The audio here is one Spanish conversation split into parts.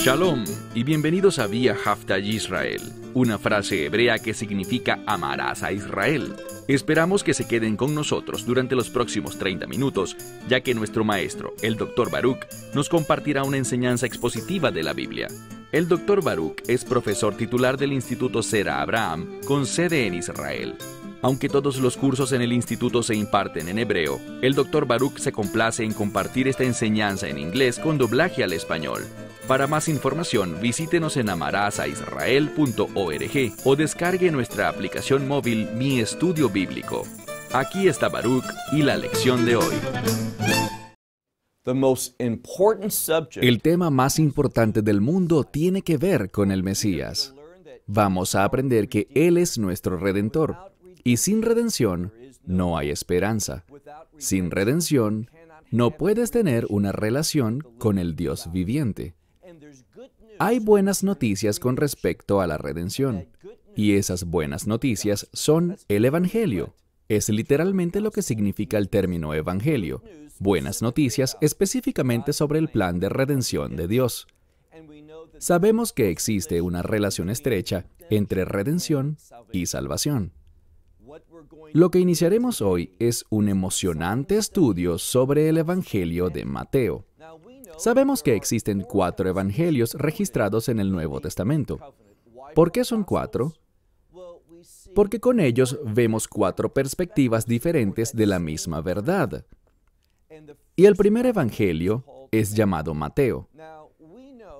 Shalom y bienvenidos a Via y Israel, una frase hebrea que significa amarás a Israel. Esperamos que se queden con nosotros durante los próximos 30 minutos, ya que nuestro maestro, el Dr. Baruch, nos compartirá una enseñanza expositiva de la Biblia. El Dr. Baruch es profesor titular del Instituto Sera Abraham, con sede en Israel. Aunque todos los cursos en el instituto se imparten en hebreo, el Dr. Baruch se complace en compartir esta enseñanza en inglés con doblaje al español. Para más información, visítenos en amarazaisrael.org o descargue nuestra aplicación móvil Mi Estudio Bíblico. Aquí está Baruch y la lección de hoy. El tema más importante del mundo tiene que ver con el Mesías. Vamos a aprender que Él es nuestro Redentor. Y sin redención no hay esperanza. Sin redención no puedes tener una relación con el Dios viviente. Hay buenas noticias con respecto a la redención. Y esas buenas noticias son el Evangelio. Es literalmente lo que significa el término Evangelio. Buenas noticias específicamente sobre el plan de redención de Dios. Sabemos que existe una relación estrecha entre redención y salvación. Lo que iniciaremos hoy es un emocionante estudio sobre el Evangelio de Mateo. Sabemos que existen cuatro evangelios registrados en el Nuevo Testamento. ¿Por qué son cuatro? Porque con ellos vemos cuatro perspectivas diferentes de la misma verdad. Y el primer evangelio es llamado Mateo.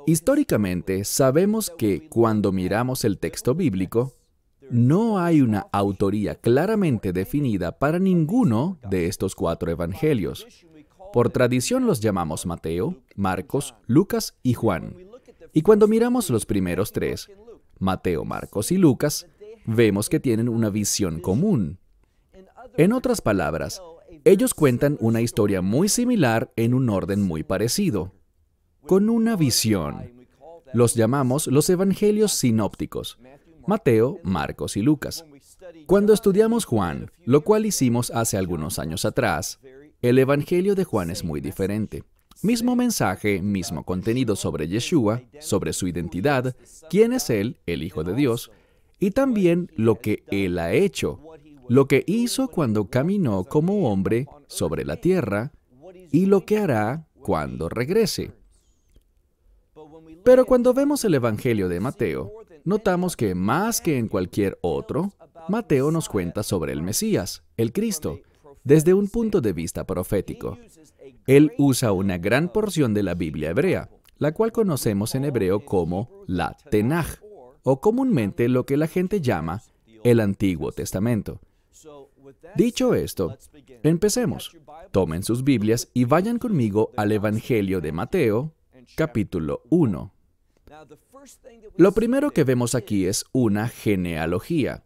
Históricamente sabemos que cuando miramos el texto bíblico, no hay una autoría claramente definida para ninguno de estos cuatro evangelios. Por tradición los llamamos Mateo, Marcos, Lucas y Juan. Y cuando miramos los primeros tres, Mateo, Marcos y Lucas, vemos que tienen una visión común. En otras palabras, ellos cuentan una historia muy similar en un orden muy parecido, con una visión. Los llamamos los evangelios sinópticos, Mateo, Marcos y Lucas. Cuando estudiamos Juan, lo cual hicimos hace algunos años atrás, el Evangelio de Juan es muy diferente. Mismo mensaje, mismo contenido sobre Yeshua, sobre su identidad, quién es Él, el Hijo de Dios, y también lo que Él ha hecho, lo que hizo cuando caminó como hombre sobre la tierra y lo que hará cuando regrese. Pero cuando vemos el Evangelio de Mateo, notamos que más que en cualquier otro, Mateo nos cuenta sobre el Mesías, el Cristo, desde un punto de vista profético. Él usa una gran porción de la Biblia hebrea, la cual conocemos en hebreo como la Tenaj, o comúnmente lo que la gente llama el Antiguo Testamento. Dicho esto, empecemos. Tomen sus Biblias y vayan conmigo al Evangelio de Mateo, capítulo 1. Lo primero que vemos aquí es una genealogía.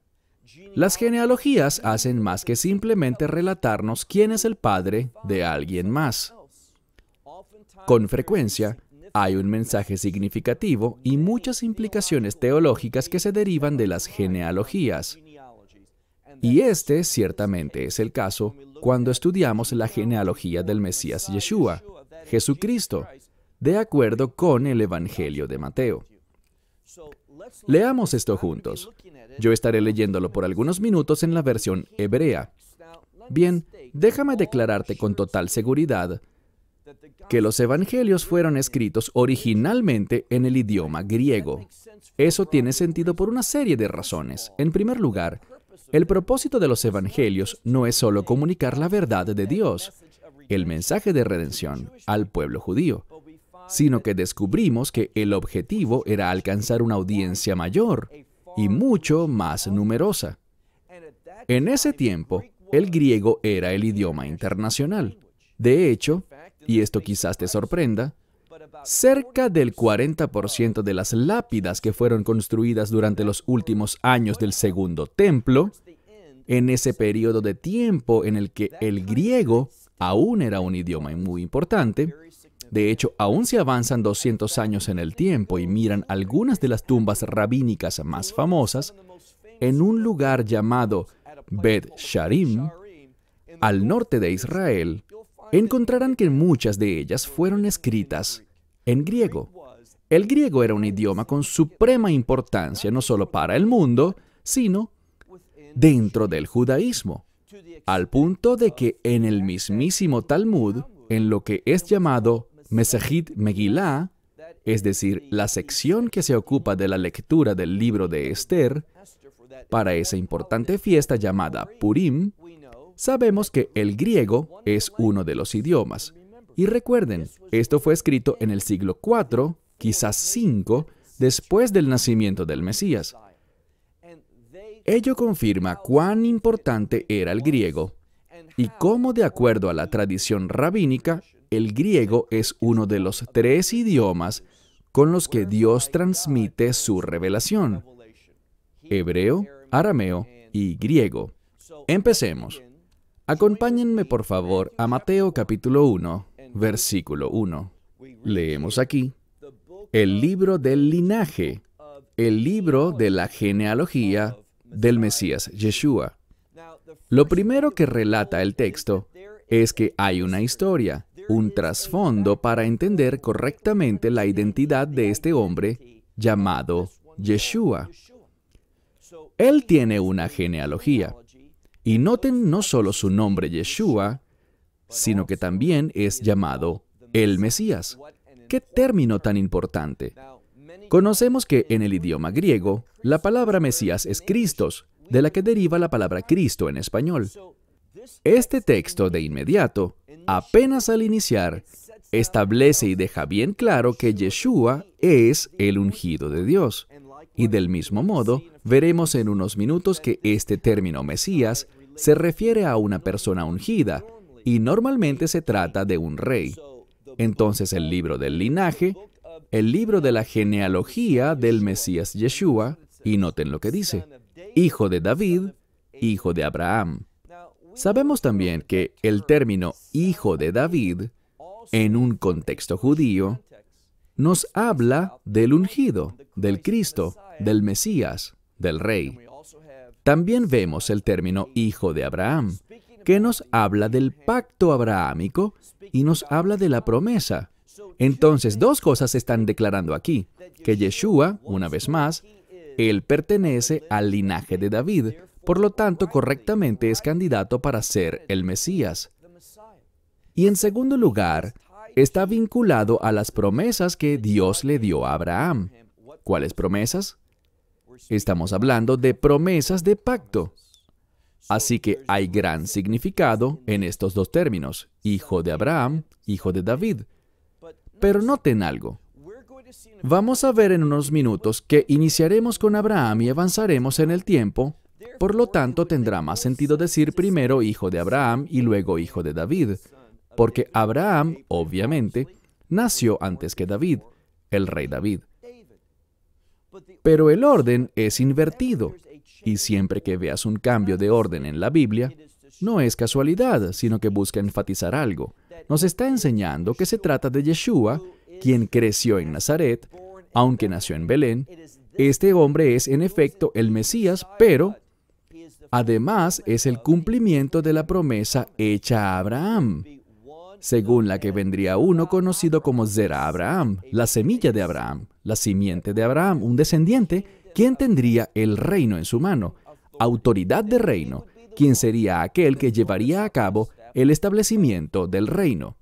Las genealogías hacen más que simplemente relatarnos quién es el padre de alguien más. Con frecuencia, hay un mensaje significativo y muchas implicaciones teológicas que se derivan de las genealogías. Y este ciertamente es el caso cuando estudiamos la genealogía del Mesías Yeshua, Jesucristo, de acuerdo con el Evangelio de Mateo. Leamos esto juntos. Yo estaré leyéndolo por algunos minutos en la versión hebrea. Bien, déjame declararte con total seguridad que los evangelios fueron escritos originalmente en el idioma griego. Eso tiene sentido por una serie de razones. En primer lugar, el propósito de los evangelios no es solo comunicar la verdad de Dios, el mensaje de redención al pueblo judío sino que descubrimos que el objetivo era alcanzar una audiencia mayor y mucho más numerosa. En ese tiempo, el griego era el idioma internacional. De hecho, y esto quizás te sorprenda, cerca del 40% de las lápidas que fueron construidas durante los últimos años del segundo templo, en ese periodo de tiempo en el que el griego aún era un idioma muy importante, de hecho, aún si avanzan 200 años en el tiempo y miran algunas de las tumbas rabínicas más famosas, en un lugar llamado Bet Sharim, al norte de Israel, encontrarán que muchas de ellas fueron escritas en griego. El griego era un idioma con suprema importancia no solo para el mundo, sino dentro del judaísmo, al punto de que en el mismísimo Talmud, en lo que es llamado Mesajit Megilá, es decir, la sección que se ocupa de la lectura del libro de Esther, para esa importante fiesta llamada Purim, sabemos que el griego es uno de los idiomas. Y recuerden, esto fue escrito en el siglo IV, quizás V, después del nacimiento del Mesías. Ello confirma cuán importante era el griego y cómo de acuerdo a la tradición rabínica, el griego es uno de los tres idiomas con los que Dios transmite su revelación, hebreo, arameo y griego. Empecemos. Acompáñenme por favor a Mateo capítulo 1, versículo 1. Leemos aquí, el libro del linaje, el libro de la genealogía del Mesías Yeshua. Lo primero que relata el texto es que hay una historia, un trasfondo para entender correctamente la identidad de este hombre llamado Yeshua. Él tiene una genealogía. Y noten no solo su nombre Yeshua, sino que también es llamado el Mesías. ¡Qué término tan importante! Conocemos que en el idioma griego, la palabra Mesías es Cristos, de la que deriva la palabra Cristo en español. Este texto, de inmediato, apenas al iniciar, establece y deja bien claro que Yeshua es el ungido de Dios. Y del mismo modo, veremos en unos minutos que este término Mesías se refiere a una persona ungida, y normalmente se trata de un rey. Entonces el libro del linaje, el libro de la genealogía del Mesías Yeshua, y noten lo que dice, hijo de David, hijo de Abraham. Sabemos también que el término hijo de David, en un contexto judío, nos habla del ungido, del Cristo, del Mesías, del Rey. También vemos el término hijo de Abraham, que nos habla del pacto abrahámico y nos habla de la promesa. Entonces, dos cosas se están declarando aquí, que Yeshua, una vez más, él pertenece al linaje de David, por lo tanto correctamente es candidato para ser el Mesías. Y en segundo lugar, está vinculado a las promesas que Dios le dio a Abraham. ¿Cuáles promesas? Estamos hablando de promesas de pacto. Así que hay gran significado en estos dos términos, hijo de Abraham, hijo de David. Pero noten algo. Vamos a ver en unos minutos que iniciaremos con Abraham y avanzaremos en el tiempo, por lo tanto tendrá más sentido decir primero hijo de Abraham y luego hijo de David, porque Abraham, obviamente, nació antes que David, el rey David. Pero el orden es invertido, y siempre que veas un cambio de orden en la Biblia, no es casualidad, sino que busca enfatizar algo. Nos está enseñando que se trata de Yeshua, quien creció en Nazaret, aunque nació en Belén, este hombre es en efecto el Mesías, pero además es el cumplimiento de la promesa hecha a Abraham, según la que vendría uno conocido como Zera Abraham, la semilla de Abraham, la simiente de Abraham, un descendiente, quien tendría el reino en su mano, autoridad de reino, quien sería aquel que llevaría a cabo el establecimiento del reino.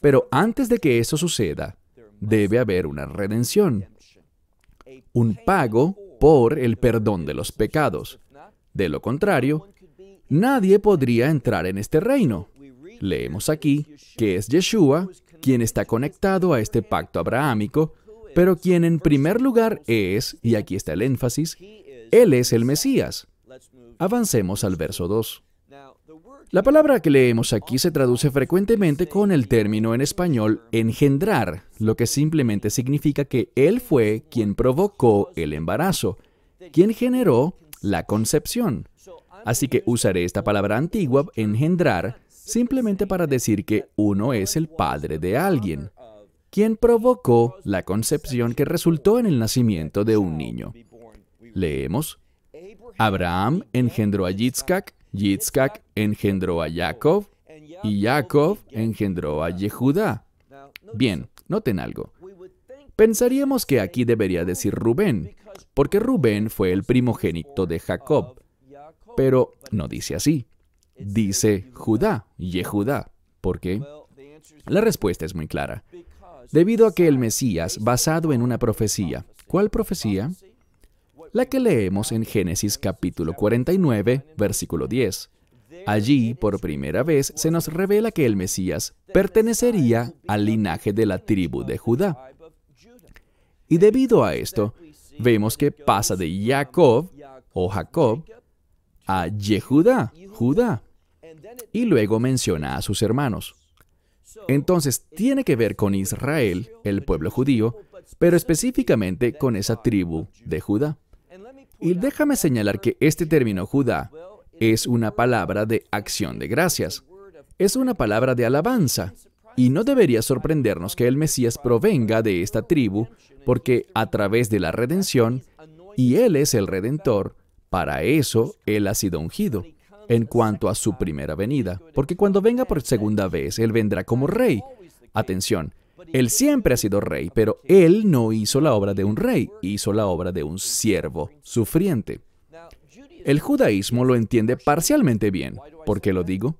Pero antes de que eso suceda, debe haber una redención, un pago por el perdón de los pecados. De lo contrario, nadie podría entrar en este reino. Leemos aquí que es Yeshua quien está conectado a este pacto abrahámico, pero quien en primer lugar es, y aquí está el énfasis, Él es el Mesías. Avancemos al verso 2. La palabra que leemos aquí se traduce frecuentemente con el término en español engendrar, lo que simplemente significa que él fue quien provocó el embarazo, quien generó la concepción. Así que usaré esta palabra antigua, engendrar, simplemente para decir que uno es el padre de alguien, quien provocó la concepción que resultó en el nacimiento de un niño. Leemos, Abraham engendró a Yitzhak Yitzhak engendró a Jacob y Jacob engendró a Yehudá. Bien, noten algo. Pensaríamos que aquí debería decir Rubén, porque Rubén fue el primogénito de Jacob. Pero no dice así. Dice Judá, Yehudá. ¿Por qué? La respuesta es muy clara. Debido a que el Mesías, basado en una profecía, ¿cuál profecía? la que leemos en Génesis capítulo 49, versículo 10. Allí, por primera vez, se nos revela que el Mesías pertenecería al linaje de la tribu de Judá. Y debido a esto, vemos que pasa de Jacob o Jacob a Yehudá, Judá, y luego menciona a sus hermanos. Entonces tiene que ver con Israel, el pueblo judío, pero específicamente con esa tribu de Judá. Y déjame señalar que este término Judá es una palabra de acción de gracias. Es una palabra de alabanza. Y no debería sorprendernos que el Mesías provenga de esta tribu, porque a través de la redención, y Él es el redentor, para eso Él ha sido ungido en cuanto a su primera venida, porque cuando venga por segunda vez, Él vendrá como rey. Atención, él siempre ha sido rey, pero él no hizo la obra de un rey, hizo la obra de un siervo sufriente. El judaísmo lo entiende parcialmente bien. ¿Por qué lo digo?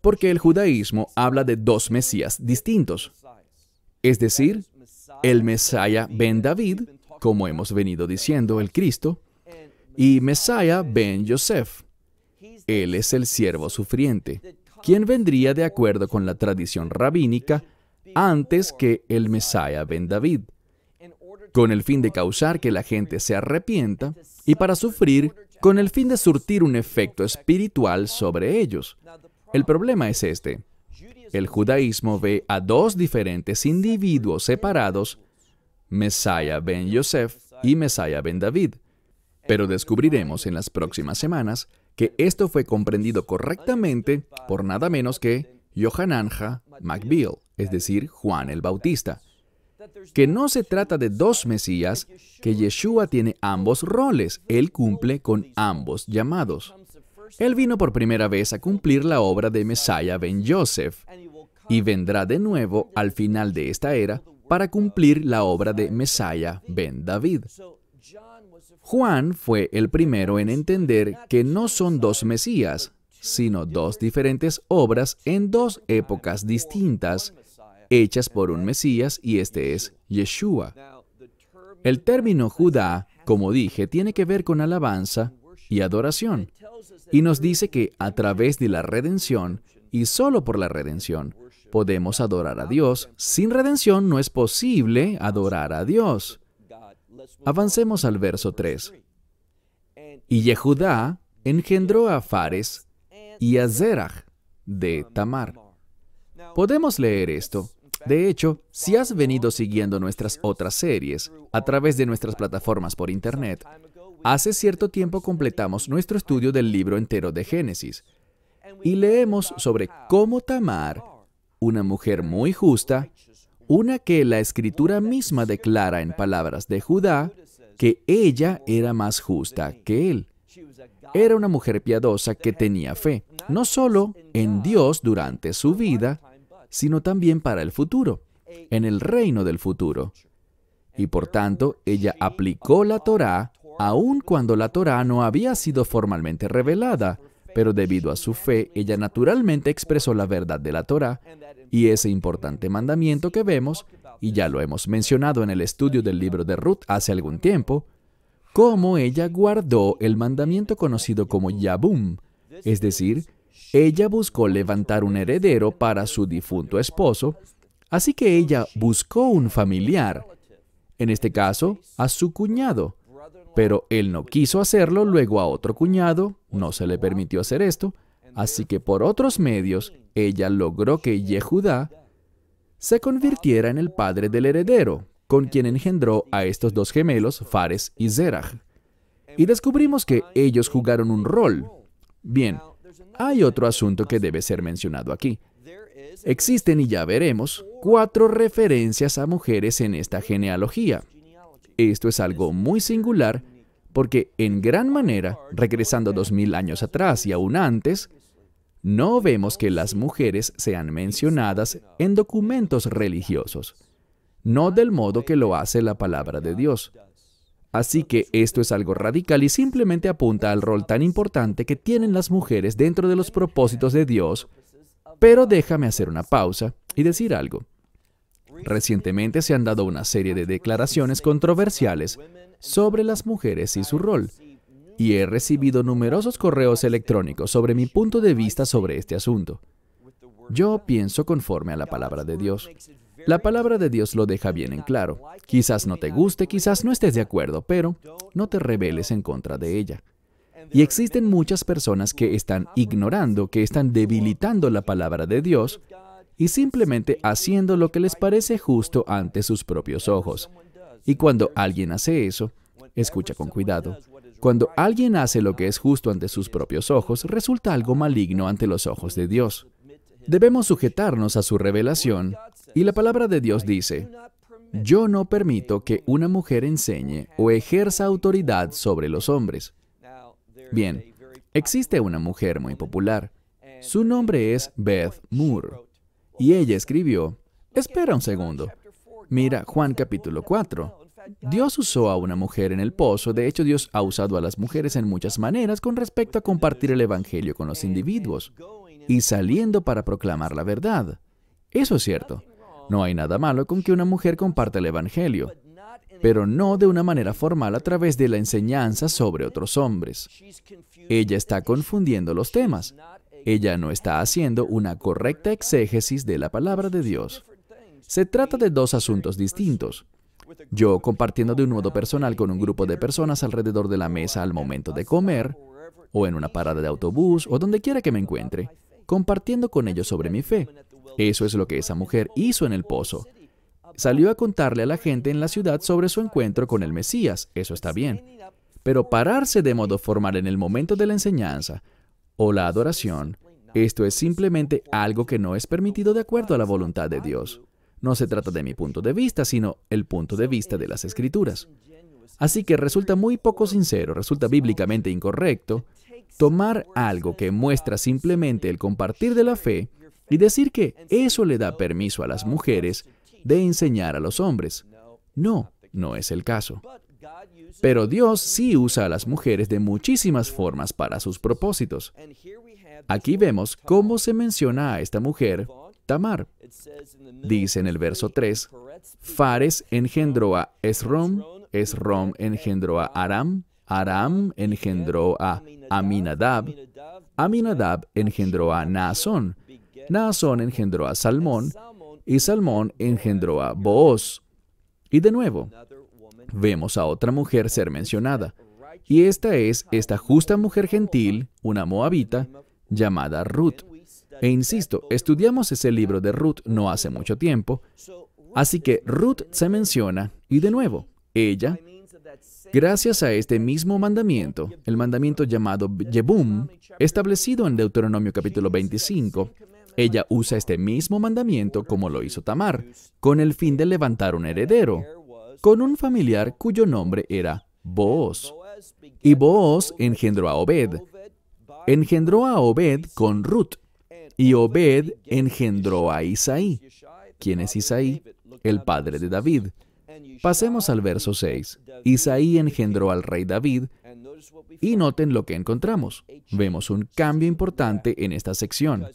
Porque el judaísmo habla de dos Mesías distintos. Es decir, el Mesías ben David, como hemos venido diciendo, el Cristo, y Mesías ben Joseph. Él es el siervo sufriente, ¿Quién vendría de acuerdo con la tradición rabínica antes que el Mesías ben David, con el fin de causar que la gente se arrepienta y para sufrir con el fin de surtir un efecto espiritual sobre ellos. El problema es este. El judaísmo ve a dos diferentes individuos separados, Mesías ben Yosef y Mesías ben David. Pero descubriremos en las próximas semanas que esto fue comprendido correctamente por nada menos que Johananja MacBeal, es decir, Juan el Bautista, que no se trata de dos Mesías, que Yeshua tiene ambos roles, él cumple con ambos llamados. Él vino por primera vez a cumplir la obra de Mesías ben Joseph y vendrá de nuevo al final de esta era para cumplir la obra de Messiah ben David. Juan fue el primero en entender que no son dos Mesías, sino dos diferentes obras en dos épocas distintas, hechas por un Mesías, y este es Yeshua. El término Judá, como dije, tiene que ver con alabanza y adoración, y nos dice que a través de la redención, y solo por la redención, podemos adorar a Dios. Sin redención no es posible adorar a Dios. Avancemos al verso 3. Y Yehudá engendró a Fares, y de Tamar. Podemos leer esto. De hecho, si has venido siguiendo nuestras otras series a través de nuestras plataformas por Internet, hace cierto tiempo completamos nuestro estudio del libro entero de Génesis y leemos sobre cómo Tamar, una mujer muy justa, una que la escritura misma declara en palabras de Judá, que ella era más justa que él. Era una mujer piadosa que tenía fe, no solo en Dios durante su vida, sino también para el futuro, en el reino del futuro. Y por tanto, ella aplicó la Torá aun cuando la Torá no había sido formalmente revelada, pero debido a su fe, ella naturalmente expresó la verdad de la Torá y ese importante mandamiento que vemos, y ya lo hemos mencionado en el estudio del libro de Ruth hace algún tiempo, cómo ella guardó el mandamiento conocido como Yabum, es decir, ella buscó levantar un heredero para su difunto esposo, así que ella buscó un familiar, en este caso a su cuñado, pero él no quiso hacerlo, luego a otro cuñado, no se le permitió hacer esto, así que por otros medios ella logró que Yehudá se convirtiera en el padre del heredero, con quien engendró a estos dos gemelos, Fares y Zerah. Y descubrimos que ellos jugaron un rol. Bien, hay otro asunto que debe ser mencionado aquí. Existen, y ya veremos, cuatro referencias a mujeres en esta genealogía. Esto es algo muy singular porque en gran manera, regresando dos mil años atrás y aún antes, no vemos que las mujeres sean mencionadas en documentos religiosos no del modo que lo hace la palabra de Dios. Así que esto es algo radical y simplemente apunta al rol tan importante que tienen las mujeres dentro de los propósitos de Dios. Pero déjame hacer una pausa y decir algo. Recientemente se han dado una serie de declaraciones controversiales sobre las mujeres y su rol, y he recibido numerosos correos electrónicos sobre mi punto de vista sobre este asunto. Yo pienso conforme a la palabra de Dios. La palabra de Dios lo deja bien en claro. Quizás no te guste, quizás no estés de acuerdo, pero no te rebeles en contra de ella. Y existen muchas personas que están ignorando, que están debilitando la palabra de Dios y simplemente haciendo lo que les parece justo ante sus propios ojos. Y cuando alguien hace eso, escucha con cuidado, cuando alguien hace lo que es justo ante sus propios ojos, resulta algo maligno ante los ojos de Dios. Debemos sujetarnos a su revelación y la palabra de Dios dice, yo no permito que una mujer enseñe o ejerza autoridad sobre los hombres. Bien, existe una mujer muy popular. Su nombre es Beth Moore. Y ella escribió, espera un segundo. Mira Juan capítulo 4. Dios usó a una mujer en el pozo, de hecho Dios ha usado a las mujeres en muchas maneras con respecto a compartir el Evangelio con los individuos y saliendo para proclamar la verdad. Eso es cierto. No hay nada malo con que una mujer comparta el Evangelio, pero no de una manera formal a través de la enseñanza sobre otros hombres. Ella está confundiendo los temas. Ella no está haciendo una correcta exégesis de la palabra de Dios. Se trata de dos asuntos distintos. Yo compartiendo de un modo personal con un grupo de personas alrededor de la mesa al momento de comer, o en una parada de autobús, o donde quiera que me encuentre, compartiendo con ellos sobre mi fe. Eso es lo que esa mujer hizo en el pozo. Salió a contarle a la gente en la ciudad sobre su encuentro con el Mesías, eso está bien. Pero pararse de modo formal en el momento de la enseñanza o la adoración, esto es simplemente algo que no es permitido de acuerdo a la voluntad de Dios. No se trata de mi punto de vista, sino el punto de vista de las escrituras. Así que resulta muy poco sincero, resulta bíblicamente incorrecto, tomar algo que muestra simplemente el compartir de la fe y decir que eso le da permiso a las mujeres de enseñar a los hombres. No, no es el caso. Pero Dios sí usa a las mujeres de muchísimas formas para sus propósitos. Aquí vemos cómo se menciona a esta mujer, Tamar. Dice en el verso 3, Fares engendró a Esrom, Esrom engendró a Aram, Aram engendró a Aminadab, Aminadab engendró a Naasón, Naasón engendró a Salmón, y Salmón engendró a Booz. Y de nuevo, vemos a otra mujer ser mencionada, y esta es esta justa mujer gentil, una moabita, llamada Ruth. E insisto, estudiamos ese libro de Ruth no hace mucho tiempo, así que Ruth se menciona, y de nuevo, ella Gracias a este mismo mandamiento, el mandamiento llamado Yebum, establecido en Deuteronomio capítulo 25, ella usa este mismo mandamiento como lo hizo Tamar, con el fin de levantar un heredero, con un familiar cuyo nombre era Booz. Y Booz engendró a Obed. Engendró a Obed con Ruth. Y Obed engendró a Isaí. ¿Quién es Isaí? El padre de David. Pasemos al verso 6. Isaí engendró al rey David y noten lo que encontramos. Vemos un cambio importante en esta sección.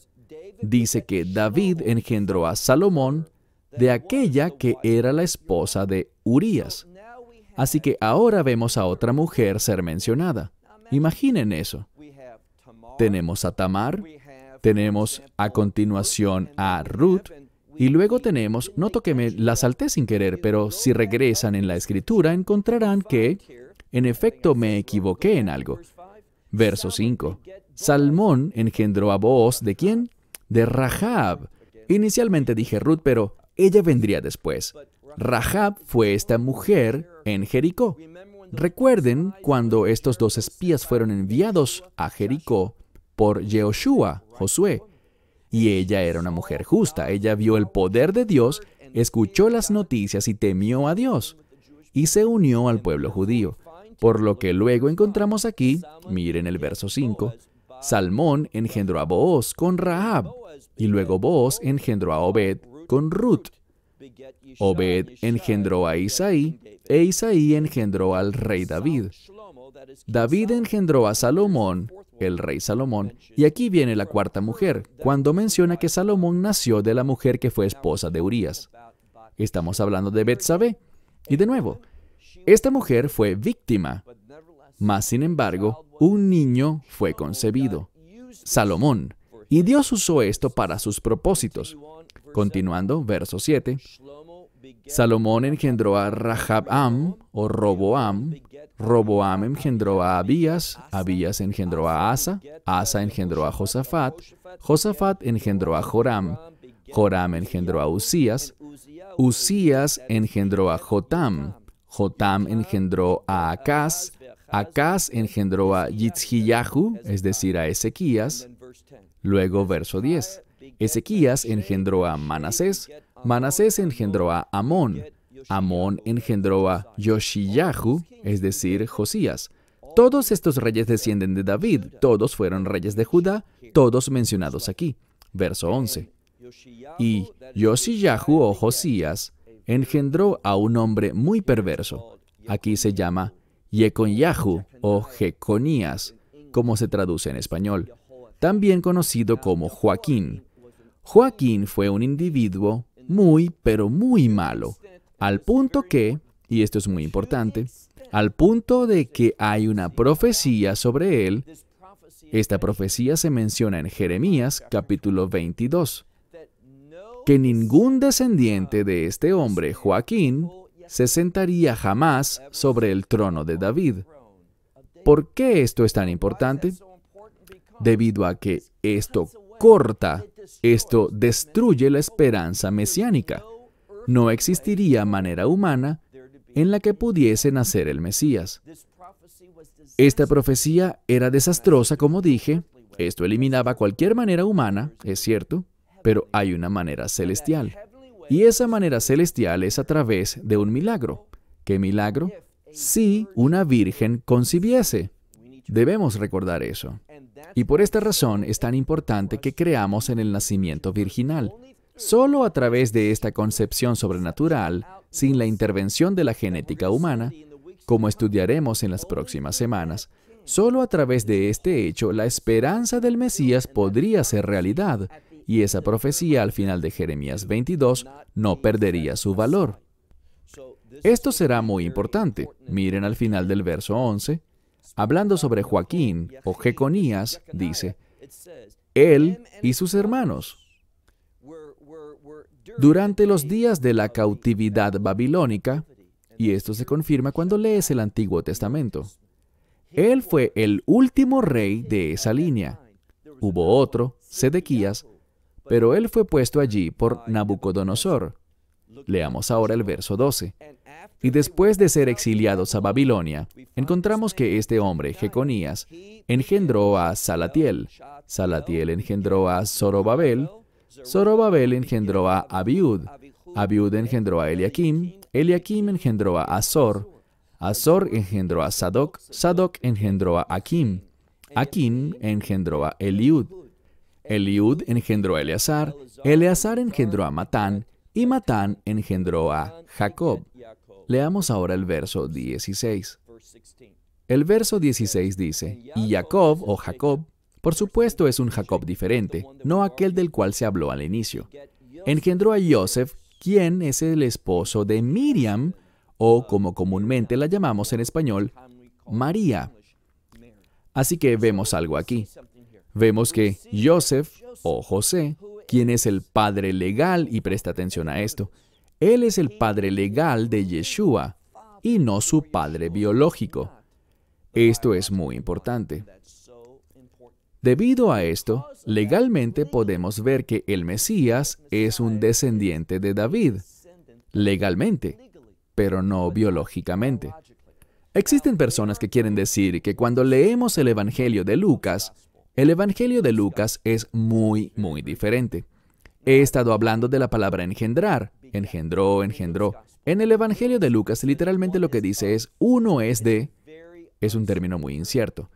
Dice que David engendró a Salomón de aquella que era la esposa de Urías. Así que ahora vemos a otra mujer ser mencionada. Imaginen eso. Tenemos a Tamar, tenemos a continuación a Ruth, y luego tenemos, noto que me la salté sin querer, pero si regresan en la escritura encontrarán que, en efecto, me equivoqué en algo. Verso 5. Salmón engendró a Booz, ¿de quién? De Rahab. Inicialmente dije Ruth, pero ella vendría después. Rahab fue esta mujer en Jericó. Recuerden cuando estos dos espías fueron enviados a Jericó por jehoshua Josué. Y ella era una mujer justa, ella vio el poder de Dios, escuchó las noticias y temió a Dios, y se unió al pueblo judío. Por lo que luego encontramos aquí, miren el verso 5, Salmón engendró a Booz con Rahab, y luego Booz engendró a Obed con Ruth. Obed engendró a Isaí, e Isaí engendró al rey David. David engendró a Salomón, el rey Salomón, y aquí viene la cuarta mujer, cuando menciona que Salomón nació de la mujer que fue esposa de Urías. Estamos hablando de Betsabé. Y de nuevo, esta mujer fue víctima, mas sin embargo, un niño fue concebido, Salomón, y Dios usó esto para sus propósitos. Continuando, verso 7. Salomón engendró a Am o Roboam, Roboam engendró a Abías, Abías engendró a Asa, Asa engendró a Josafat, Josafat engendró a Joram, Joram engendró a Usías, Usías engendró a Jotam, Jotam engendró a Acaz, Acaz engendró a Yitzhiyahu, es decir, a Ezequías. Luego, verso 10. Ezequías engendró a Manasés, Manasés engendró a Amón, Amón engendró a Yoshiyahu, es decir, Josías. Todos estos reyes descienden de David, todos fueron reyes de Judá, todos mencionados aquí. Verso 11. Y Yoshiyahu o Josías engendró a un hombre muy perverso. Aquí se llama Yeconyahu o Jeconías, como se traduce en español, también conocido como Joaquín. Joaquín fue un individuo muy, pero muy malo, al punto que, y esto es muy importante, al punto de que hay una profecía sobre él, esta profecía se menciona en Jeremías capítulo 22, que ningún descendiente de este hombre, Joaquín, se sentaría jamás sobre el trono de David. ¿Por qué esto es tan importante? Debido a que esto corta, esto destruye la esperanza mesiánica no existiría manera humana en la que pudiese nacer el Mesías. Esta profecía era desastrosa, como dije, esto eliminaba cualquier manera humana, es cierto, pero hay una manera celestial. Y esa manera celestial es a través de un milagro. ¿Qué milagro? Si una virgen concibiese. Debemos recordar eso. Y por esta razón es tan importante que creamos en el nacimiento virginal. Solo a través de esta concepción sobrenatural, sin la intervención de la genética humana, como estudiaremos en las próximas semanas, solo a través de este hecho la esperanza del Mesías podría ser realidad, y esa profecía al final de Jeremías 22 no perdería su valor. Esto será muy importante. Miren al final del verso 11, hablando sobre Joaquín o Jeconías, dice, él y sus hermanos, durante los días de la cautividad babilónica, y esto se confirma cuando lees el Antiguo Testamento, él fue el último rey de esa línea. Hubo otro, Sedequías, pero él fue puesto allí por Nabucodonosor. Leamos ahora el verso 12. Y después de ser exiliados a Babilonia, encontramos que este hombre, Jeconías, engendró a Salatiel, Salatiel engendró a Zorobabel, Zorobabel engendró a Abiud, Abiud engendró a Eliakim, Eliakim engendró a Azor, Azor engendró a Sadoc, Sadoc engendró a Akim, Akim engendró a Eliud, Eliud engendró a Eleazar, Eleazar engendró a Matán, y Matán engendró a Jacob. Leamos ahora el verso 16. El verso 16 dice, y Jacob o oh Jacob por supuesto es un Jacob diferente, no aquel del cual se habló al inicio. Engendró a Joseph, quien es el esposo de Miriam, o como comúnmente la llamamos en español, María. Así que vemos algo aquí. Vemos que Joseph, o José, quien es el padre legal, y presta atención a esto, él es el padre legal de Yeshua y no su padre biológico. Esto es muy importante. Debido a esto, legalmente podemos ver que el Mesías es un descendiente de David, legalmente, pero no biológicamente. Existen personas que quieren decir que cuando leemos el Evangelio de Lucas, el Evangelio de Lucas es muy, muy diferente. He estado hablando de la palabra engendrar, engendró, engendró. En el Evangelio de Lucas literalmente lo que dice es uno es de, es un término muy incierto,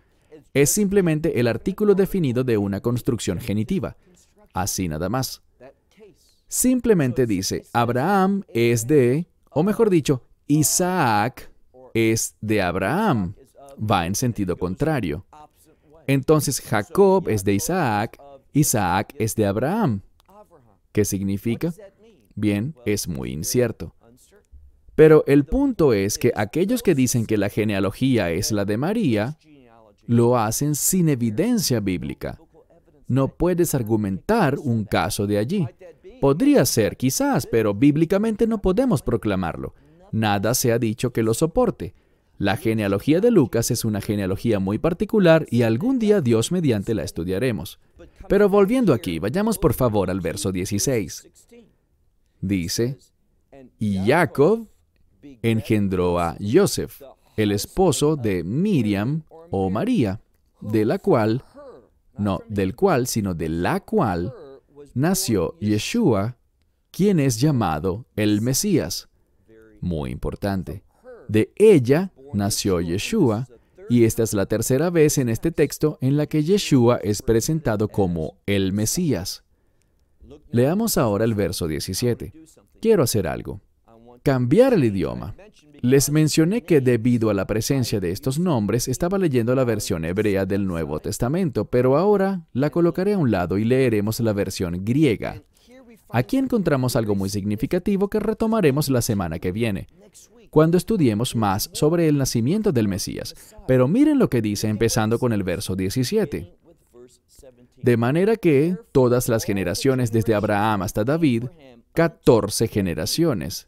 es simplemente el artículo definido de una construcción genitiva. Así nada más. Simplemente dice, Abraham es de, o mejor dicho, Isaac es de Abraham. Va en sentido contrario. Entonces Jacob es de Isaac, Isaac es de Abraham. ¿Qué significa? Bien, es muy incierto. Pero el punto es que aquellos que dicen que la genealogía es la de María, lo hacen sin evidencia bíblica. No puedes argumentar un caso de allí. Podría ser, quizás, pero bíblicamente no podemos proclamarlo. Nada se ha dicho que lo soporte. La genealogía de Lucas es una genealogía muy particular y algún día Dios mediante la estudiaremos. Pero volviendo aquí, vayamos por favor al verso 16. Dice, y Jacob engendró a Joseph, el esposo de Miriam, o María, de la cual, no del cual, sino de la cual, nació Yeshua, quien es llamado el Mesías. Muy importante. De ella nació Yeshua, y esta es la tercera vez en este texto en la que Yeshua es presentado como el Mesías. Leamos ahora el verso 17. Quiero hacer algo cambiar el idioma. Les mencioné que debido a la presencia de estos nombres estaba leyendo la versión hebrea del Nuevo Testamento, pero ahora la colocaré a un lado y leeremos la versión griega. Aquí encontramos algo muy significativo que retomaremos la semana que viene, cuando estudiemos más sobre el nacimiento del Mesías. Pero miren lo que dice empezando con el verso 17. De manera que todas las generaciones desde Abraham hasta David, 14 generaciones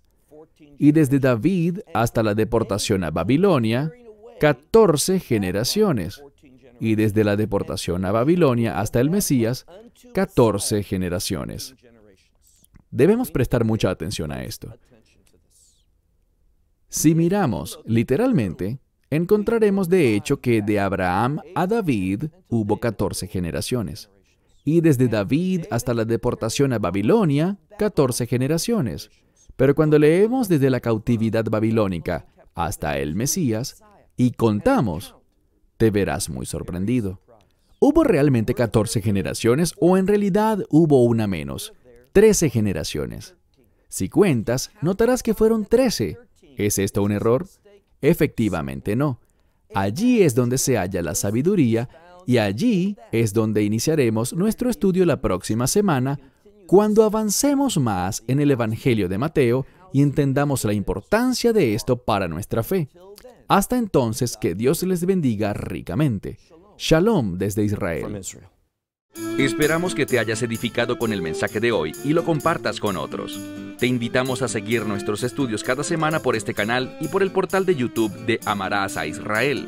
y desde David hasta la deportación a Babilonia, 14 generaciones. Y desde la deportación a Babilonia hasta el Mesías, 14 generaciones. Debemos prestar mucha atención a esto. Si miramos literalmente, encontraremos de hecho que de Abraham a David hubo 14 generaciones. Y desde David hasta la deportación a Babilonia, 14 generaciones pero cuando leemos desde la cautividad babilónica hasta el Mesías y contamos, te verás muy sorprendido. ¿Hubo realmente 14 generaciones o en realidad hubo una menos? 13 generaciones. Si cuentas, notarás que fueron 13. ¿Es esto un error? Efectivamente no. Allí es donde se halla la sabiduría y allí es donde iniciaremos nuestro estudio la próxima semana cuando avancemos más en el Evangelio de Mateo y entendamos la importancia de esto para nuestra fe. Hasta entonces, que Dios les bendiga ricamente. Shalom desde Israel. Esperamos que te hayas edificado con el mensaje de hoy y lo compartas con otros. Te invitamos a seguir nuestros estudios cada semana por este canal y por el portal de YouTube de Amarás a Israel.